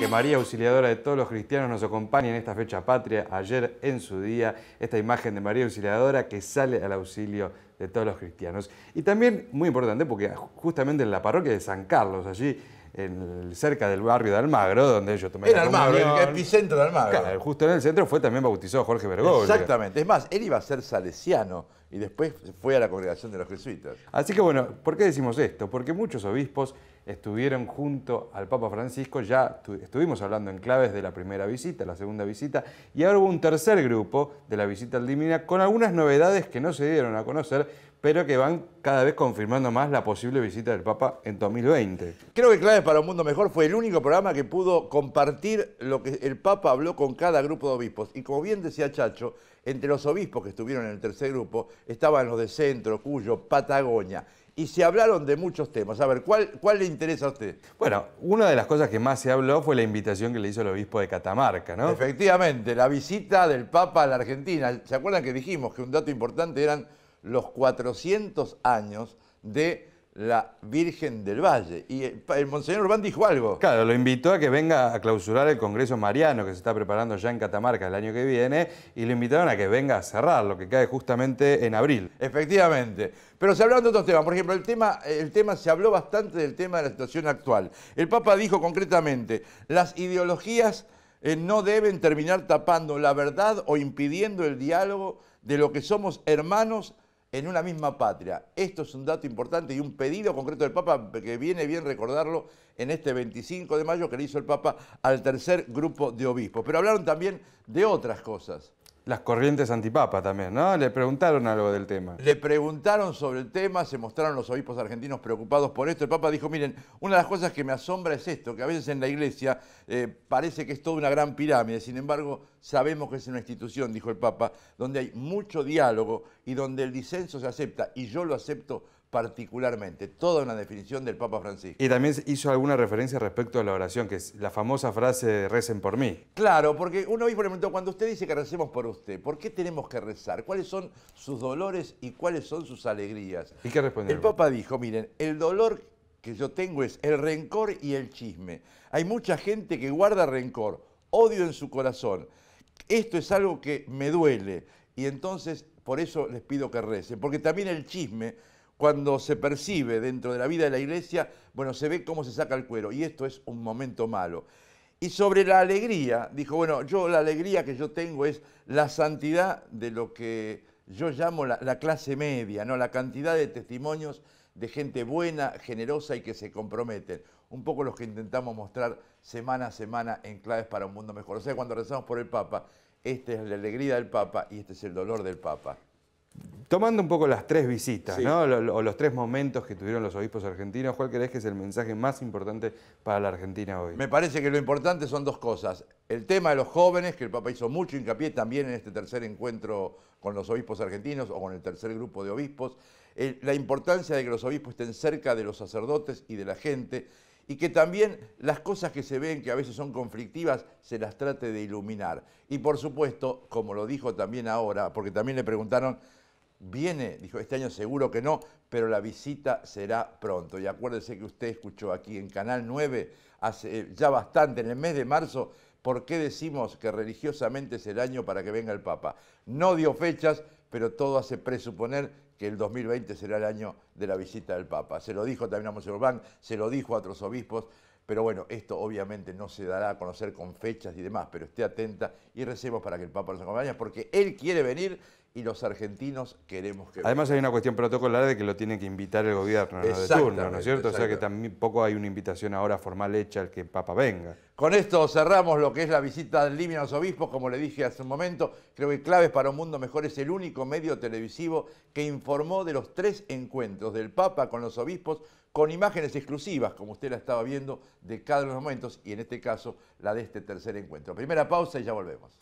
Que María Auxiliadora de todos los cristianos nos acompañe en esta fecha patria, ayer en su día, esta imagen de María Auxiliadora que sale al auxilio de todos los cristianos. Y también, muy importante, porque justamente en la parroquia de San Carlos, allí cerca del barrio de Almagro, donde yo tomé. En Almagro, el epicentro de Almagro. justo en el centro fue también bautizado Jorge Bergoglio. Exactamente, es más, él iba a ser salesiano y después fue a la congregación de los jesuitas. Así que bueno, ¿por qué decimos esto? Porque muchos obispos estuvieron junto al Papa Francisco, ya estuvimos hablando en claves de la primera visita, la segunda visita, y ahora hubo un tercer grupo de la visita al Dimina con algunas novedades que no se dieron a conocer, pero que van cada vez confirmando más la posible visita del Papa en 2020. Creo que Claves para un Mundo Mejor fue el único programa que pudo compartir lo que el Papa habló con cada grupo de obispos. Y como bien decía Chacho, entre los obispos que estuvieron en el tercer grupo estaban los de Centro, Cuyo, Patagonia y se hablaron de muchos temas. A ver, ¿cuál, le interesa a usted? Bueno, una de las cosas que más se habló fue la invitación que le hizo el obispo de Catamarca, ¿no? Efectivamente, la visita del Papa a la Argentina. ¿Se acuerdan que dijimos que un dato importante eran los 400 años de la Virgen del Valle. Y el, Monseñor Urbán dijo algo. Claro, lo invitó a que venga a clausurar el Congreso Mariano que se está preparando ya en Catamarca el año que viene y lo invitaron a que venga a cerrar, lo que cae justamente en abril. Efectivamente. Pero se hablaron de otros temas. Por ejemplo, el tema, el tema se habló bastante del tema de la situación actual. El Papa dijo concretamente, las ideologías eh, no deben terminar tapando la verdad o impidiendo el diálogo de lo que somos hermanos en una misma patria. Esto es un dato importante y un pedido concreto del Papa que viene bien recordarlo en este 25 de mayo que le hizo el Papa al tercer grupo de obispos. Pero hablaron también de otras cosas las corrientes antipapa también, ¿no? Le preguntaron algo del tema. Le preguntaron sobre el tema, se mostraron los obispos argentinos preocupados por esto. El Papa dijo, miren, una de las cosas que me asombra es esto, que a veces en la iglesia eh, parece que es toda una gran pirámide, sin embargo, sabemos que es una institución, dijo el Papa, donde hay mucho diálogo y donde el disenso se acepta, y yo lo acepto particularmente. Toda una definición del Papa Francisco. Y también hizo alguna referencia respecto a la oración, que es la famosa frase recen por mí. Claro, porque uno hoy preguntó, cuando usted dice que recemos por usted, ¿por qué tenemos que rezar? ¿Cuáles son sus dolores y cuáles son sus alegrías? ¿Y qué respondió? El Papa dijo, miren, el dolor que yo tengo es el rencor y el chisme. Hay mucha gente que guarda rencor, odio en su corazón. Esto es algo que me duele y entonces por eso les pido que recen, porque también el chisme cuando se percibe dentro de la vida de la iglesia, bueno, se ve cómo se saca el cuero y esto es un momento malo. Y sobre la alegría, dijo, bueno, yo la alegría que yo tengo es la santidad de lo que yo llamo la, clase media, ¿no? La cantidad de testimonios de gente buena, generosa y que se comprometen. Un poco los que intentamos mostrar semana a semana en Claves para un Mundo Mejor. O sea, cuando rezamos por el Papa, esta es la alegría del Papa y este es el dolor del Papa. Tomando un poco las tres visitas, O los tres momentos que tuvieron los obispos argentinos, ¿cuál crees que es el mensaje más importante para la Argentina hoy? Me parece que lo importante son dos cosas. El tema de los jóvenes, que el Papa hizo mucho hincapié también en este tercer encuentro con los obispos argentinos o con el tercer grupo de obispos. la importancia de que los obispos estén cerca de los sacerdotes y de la gente y que también las cosas que se ven que a veces son conflictivas se las trate de iluminar. Y por supuesto, como lo dijo también ahora, porque también le preguntaron, viene, dijo, este año seguro que no, pero la visita será pronto. Y acuérdese que usted escuchó aquí en Canal 9, hace eh, ya bastante, en el mes de marzo, por qué decimos que religiosamente es el año para que venga el Papa. No dio fechas, pero todo hace presuponer que el 2020 será el año de la visita del Papa. Se lo dijo también a Monseñor Urbán, se lo dijo a otros obispos, pero bueno, esto obviamente no se dará a conocer con fechas y demás, pero esté atenta y recemos para que el Papa nos acompañe, porque él quiere venir y los argentinos queremos que Además hay una cuestión protocolar de que lo tiene que invitar el gobierno de turno, ¿no es cierto? O sea que tampoco hay una invitación ahora formal hecha al que el Papa venga. Con esto cerramos lo que es la visita del Limia a los obispos, como le dije hace un momento, creo que Claves para un Mundo Mejor es el único medio televisivo que informó de los tres encuentros del Papa con los obispos con imágenes exclusivas, como usted la estaba viendo, de cada uno de los momentos y en este caso la de este tercer encuentro. Primera pausa y ya volvemos.